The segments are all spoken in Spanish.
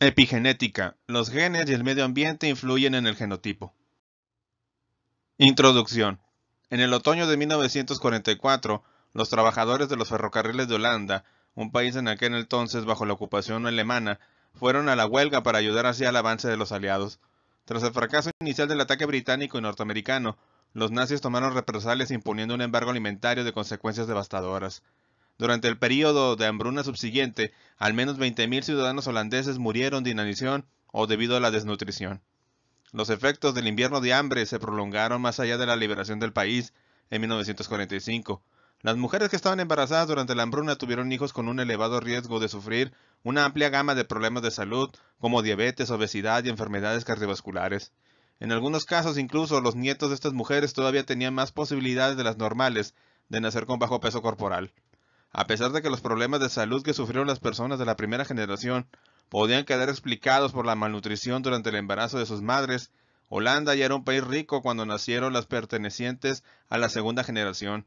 Epigenética. Los genes y el medio ambiente influyen en el genotipo. Introducción. En el otoño de 1944, los trabajadores de los ferrocarriles de Holanda, un país en aquel entonces bajo la ocupación alemana, fueron a la huelga para ayudar hacia el avance de los aliados. Tras el fracaso inicial del ataque británico y norteamericano, los nazis tomaron represalias imponiendo un embargo alimentario de consecuencias devastadoras. Durante el periodo de hambruna subsiguiente, al menos 20.000 ciudadanos holandeses murieron de inanición o debido a la desnutrición. Los efectos del invierno de hambre se prolongaron más allá de la liberación del país en 1945. Las mujeres que estaban embarazadas durante la hambruna tuvieron hijos con un elevado riesgo de sufrir una amplia gama de problemas de salud como diabetes, obesidad y enfermedades cardiovasculares. En algunos casos incluso los nietos de estas mujeres todavía tenían más posibilidades de las normales de nacer con bajo peso corporal. A pesar de que los problemas de salud que sufrieron las personas de la primera generación podían quedar explicados por la malnutrición durante el embarazo de sus madres, Holanda ya era un país rico cuando nacieron las pertenecientes a la segunda generación.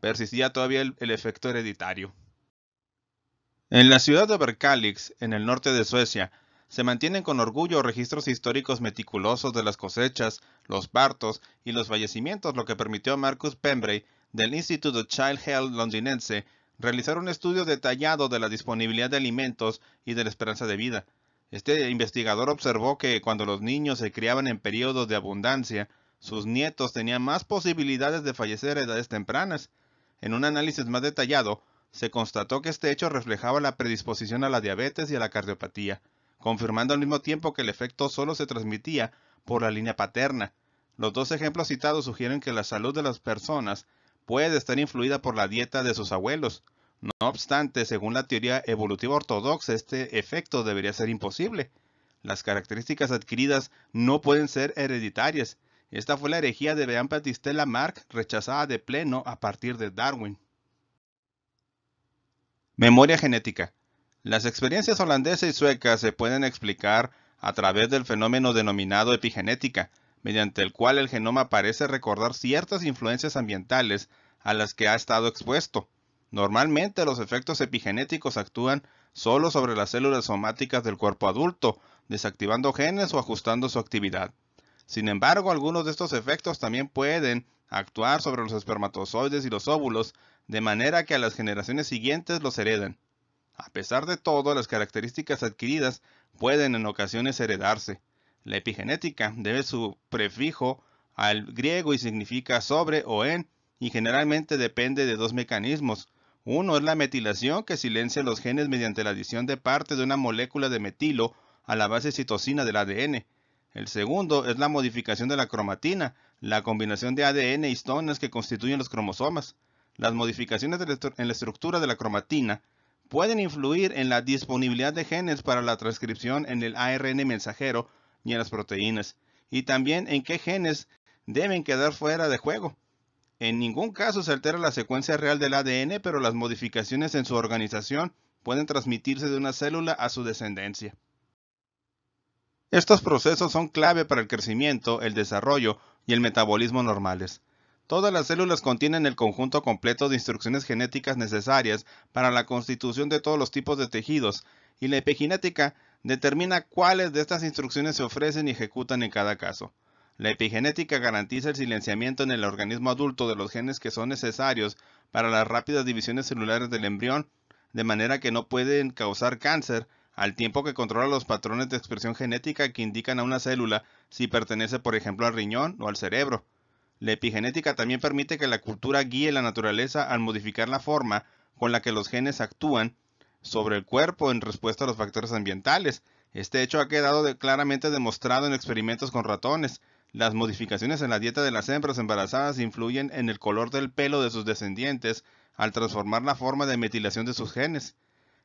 Persistía todavía el, efecto hereditario. En la ciudad de Berkalix, en el norte de Suecia, se mantienen con orgullo registros históricos meticulosos de las cosechas, los partos y los fallecimientos, lo que permitió a Marcus Pembrey del Instituto Child Health londinense realizar un estudio detallado de la disponibilidad de alimentos y de la esperanza de vida. Este investigador observó que cuando los niños se criaban en periodos de abundancia, sus nietos tenían más posibilidades de fallecer a edades tempranas. En un análisis más detallado, se constató que este hecho reflejaba la predisposición a la diabetes y a la cardiopatía, confirmando al mismo tiempo que el efecto solo se transmitía por la línea paterna. Los dos ejemplos citados sugieren que la salud de las personas puede estar influida por la dieta de sus abuelos. No obstante, según la teoría evolutiva ortodoxa, este efecto debería ser imposible. Las características adquiridas no pueden ser hereditarias. Esta fue la herejía de Jean Baptiste Lamarck, rechazada de pleno a partir de Darwin. Memoria genética. Las experiencias holandesas y suecas se pueden explicar a través del fenómeno denominado epigenética, mediante el cual el genoma parece recordar ciertas influencias ambientales a las que ha estado expuesto. Normalmente los efectos epigenéticos actúan solo sobre las células somáticas del cuerpo adulto, desactivando genes o ajustando su actividad. Sin embargo, algunos de estos efectos también pueden actuar sobre los espermatozoides y los óvulos, de manera que a las generaciones siguientes los heredan. A pesar de todo, las características adquiridas pueden en ocasiones heredarse. La epigenética debe su prefijo al griego y significa sobre o en, y generalmente depende de dos mecanismos. Uno es la metilación, que silencia los genes mediante la adición de parte de una molécula de metilo a la base citosina del ADN. El segundo es la modificación de la cromatina, la combinación de ADN y histonas que constituyen los cromosomas. Las modificaciones en la estructura de la cromatina pueden influir en la disponibilidad de genes para la transcripción en el ARN mensajero y las proteínas, y también en qué genes deben quedar fuera de juego. En ningún caso se altera la secuencia real del ADN, pero las modificaciones en su organización pueden transmitirse de una célula a su descendencia. Estos procesos son clave para el crecimiento, el desarrollo y el metabolismo normales. Todas las células contienen el conjunto completo de instrucciones genéticas necesarias para la constitución de todos los tipos de tejidos, y la epigenética determina cuáles de estas instrucciones se ofrecen y ejecutan en cada caso. La epigenética garantiza el silenciamiento en el organismo adulto de los genes que son necesarios para las rápidas divisiones celulares del embrión, de manera que no pueden causar cáncer, al tiempo que controla los patrones de expresión genética que indican a una célula si pertenece por ejemplo al riñón o al cerebro. La epigenética también permite que la cultura guíe la naturaleza al modificar la forma con la que los genes actúan sobre el cuerpo en respuesta a los factores ambientales. Este hecho ha quedado claramente demostrado en experimentos con ratones. Las modificaciones en la dieta de las hembras embarazadas influyen en el color del pelo de sus descendientes al transformar la forma de metilación de sus genes.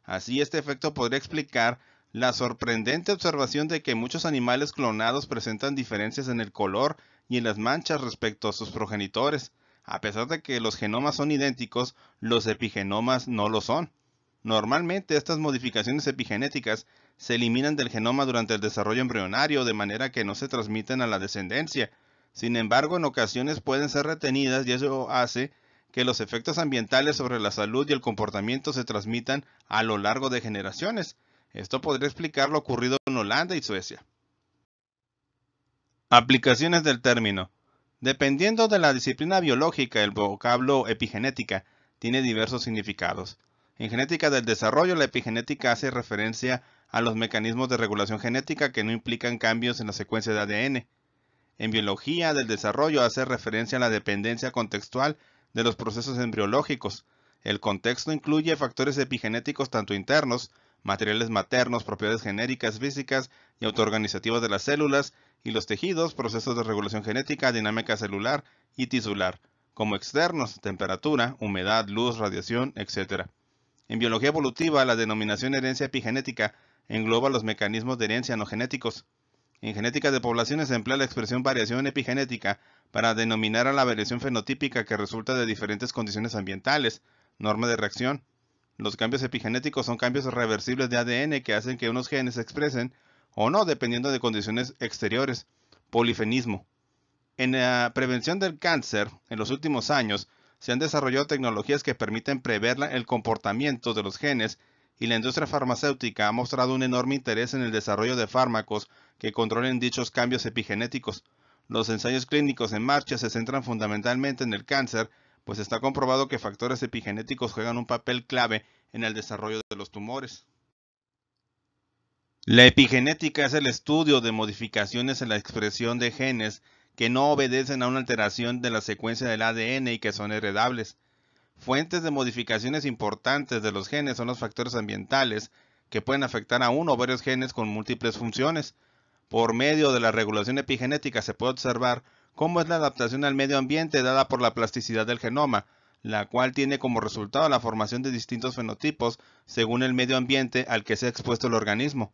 Así, este efecto podría explicar la sorprendente observación de que muchos animales clonados presentan diferencias en el color y en las manchas respecto a sus progenitores. A pesar de que los genomas son idénticos, los epigenomas no lo son. Normalmente estas modificaciones epigenéticas se eliminan del genoma durante el desarrollo embrionario de manera que no se transmiten a la descendencia. Sin embargo, en ocasiones pueden ser retenidas y eso hace que los efectos ambientales sobre la salud y el comportamiento se transmitan a lo largo de generaciones. Esto podría explicar lo ocurrido en Holanda y Suecia. Aplicaciones del término. Dependiendo de la disciplina biológica, el vocablo epigenética tiene diversos significados. En genética del desarrollo, la epigenética hace referencia a los mecanismos de regulación genética que no implican cambios en la secuencia de ADN. En biología del desarrollo hace referencia a la dependencia contextual de los procesos embriológicos. El contexto incluye factores epigenéticos tanto internos, materiales maternos, propiedades genéricas, físicas y autoorganizativas de las células y los tejidos, procesos de regulación genética, dinámica celular y tisular, como externos, temperatura, humedad, luz, radiación, etc. En biología evolutiva, la denominación herencia epigenética engloba los mecanismos de herencia no genéticos. En genética de poblaciones se emplea la expresión variación epigenética para denominar a la variación fenotípica que resulta de diferentes condiciones ambientales, norma de reacción. Los cambios epigenéticos son cambios reversibles de ADN que hacen que unos genes se expresen o no dependiendo de condiciones exteriores. Polifenismo. En la prevención del cáncer, en los últimos años, se han desarrollado tecnologías que permiten prever el comportamiento de los genes y la industria farmacéutica ha mostrado un enorme interés en el desarrollo de fármacos que controlen dichos cambios epigenéticos. Los ensayos clínicos en marcha se centran fundamentalmente en el cáncer, pues está comprobado que factores epigenéticos juegan un papel clave en el desarrollo de los tumores. La epigenética es el estudio de modificaciones en la expresión de genes que no obedecen a una alteración de la secuencia del ADN y que son heredables. Fuentes de modificaciones importantes de los genes son los factores ambientales que pueden afectar a uno o varios genes con múltiples funciones. Por medio de la regulación epigenética se puede observar cómo es la adaptación al medio ambiente dada por la plasticidad del genoma, la cual tiene como resultado la formación de distintos fenotipos según el medio ambiente al que se ha expuesto el organismo.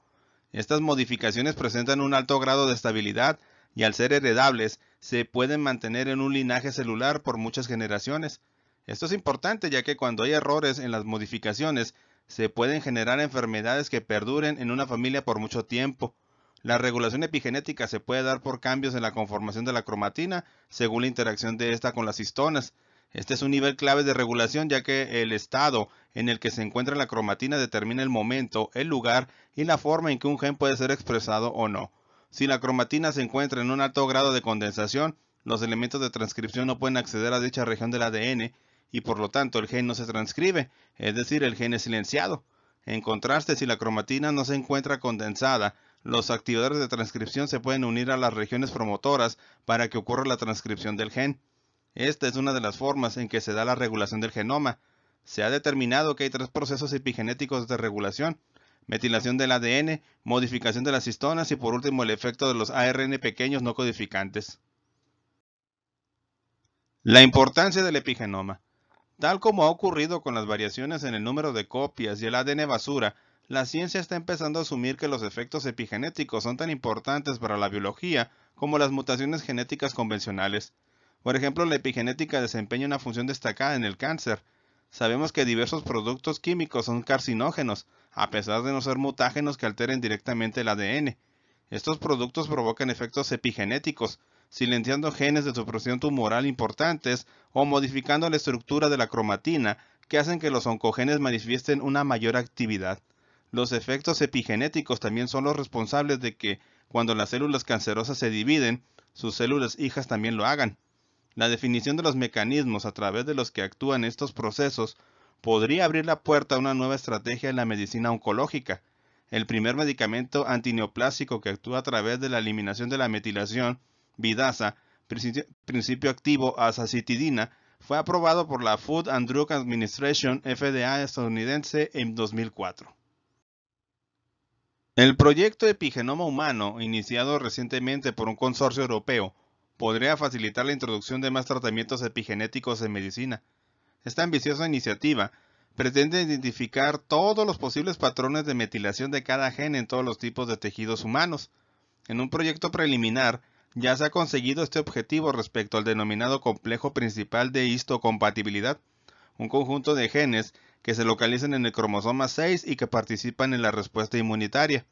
Estas modificaciones presentan un alto grado de estabilidad y al ser heredables se pueden mantener en un linaje celular por muchas generaciones. Esto es importante ya que cuando hay errores en las modificaciones se pueden generar enfermedades que perduren en una familia por mucho tiempo. La regulación epigenética se puede dar por cambios en la conformación de la cromatina según la interacción de esta con las histonas. Este es un nivel clave de regulación ya que el estado en el que se encuentra la cromatina determina el momento, el lugar y la forma en que un gen puede ser expresado o no. Si la cromatina se encuentra en un alto grado de condensación, los elementos de transcripción no pueden acceder a dicha región del ADN y por lo tanto el gen no se transcribe, es decir, el gen es silenciado. En contraste, si la cromatina no se encuentra condensada, los activadores de transcripción se pueden unir a las regiones promotoras para que ocurra la transcripción del gen. Esta es una de las formas en que se da la regulación del genoma. Se ha determinado que hay tres procesos epigenéticos de regulación, metilación del ADN, modificación de las histonas y por último el efecto de los ARN pequeños no codificantes. La importancia del epigenoma. Tal como ha ocurrido con las variaciones en el número de copias y el ADN basura, la ciencia está empezando a asumir que los efectos epigenéticos son tan importantes para la biología como las mutaciones genéticas convencionales. Por ejemplo, la epigenética desempeña una función destacada en el cáncer, Sabemos que diversos productos químicos son carcinógenos, a pesar de no ser mutágenos que alteren directamente el ADN. Estos productos provocan efectos epigenéticos, silenciando genes de supresión tumoral importantes o modificando la estructura de la cromatina que hacen que los oncogenes manifiesten una mayor actividad. Los efectos epigenéticos también son los responsables de que, cuando las células cancerosas se dividen, sus células hijas también lo hagan. La definición de los mecanismos a través de los que actúan estos procesos podría abrir la puerta a una nueva estrategia en la medicina oncológica. El primer medicamento antineoplásico que actúa a través de la eliminación de la metilación, vidasa, principio activo azacitidina, fue aprobado por la Food and Drug Administration FDA estadounidense en 2004. El proyecto Epigenoma Humano, iniciado recientemente por un consorcio europeo, podría facilitar la introducción de más tratamientos epigenéticos en medicina. Esta ambiciosa iniciativa pretende identificar todos los posibles patrones de metilación de cada gen en todos los tipos de tejidos humanos. En un proyecto preliminar, ya se ha conseguido este objetivo respecto al denominado complejo principal de histocompatibilidad, un conjunto de genes que se localizan en el cromosoma 6 y que participan en la respuesta inmunitaria.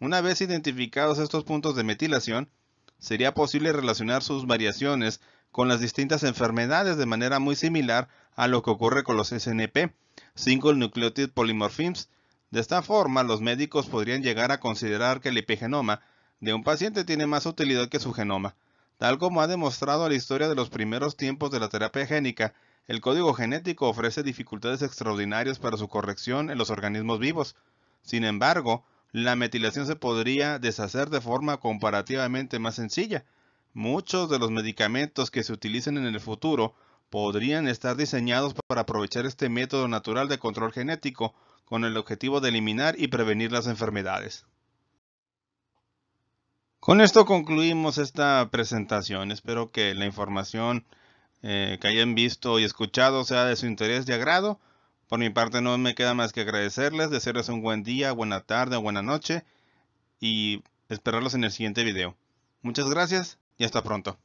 Una vez identificados estos puntos de metilación, sería posible relacionar sus variaciones con las distintas enfermedades de manera muy similar a lo que ocurre con los SNP, Single Nucleotide Polymorphisms. De esta forma, los médicos podrían llegar a considerar que el epigenoma de un paciente tiene más utilidad que su genoma. Tal como ha demostrado la historia de los primeros tiempos de la terapia génica, el código genético ofrece dificultades extraordinarias para su corrección en los organismos vivos. Sin embargo, la metilación se podría deshacer de forma comparativamente más sencilla. Muchos de los medicamentos que se utilicen en el futuro podrían estar diseñados para aprovechar este método natural de control genético con el objetivo de eliminar y prevenir las enfermedades. Con esto concluimos esta presentación. Espero que la información eh, que hayan visto y escuchado sea de su interés y agrado. Por mi parte no me queda más que agradecerles, desearles un buen día, buena tarde o buena noche y esperarlos en el siguiente video. Muchas gracias y hasta pronto.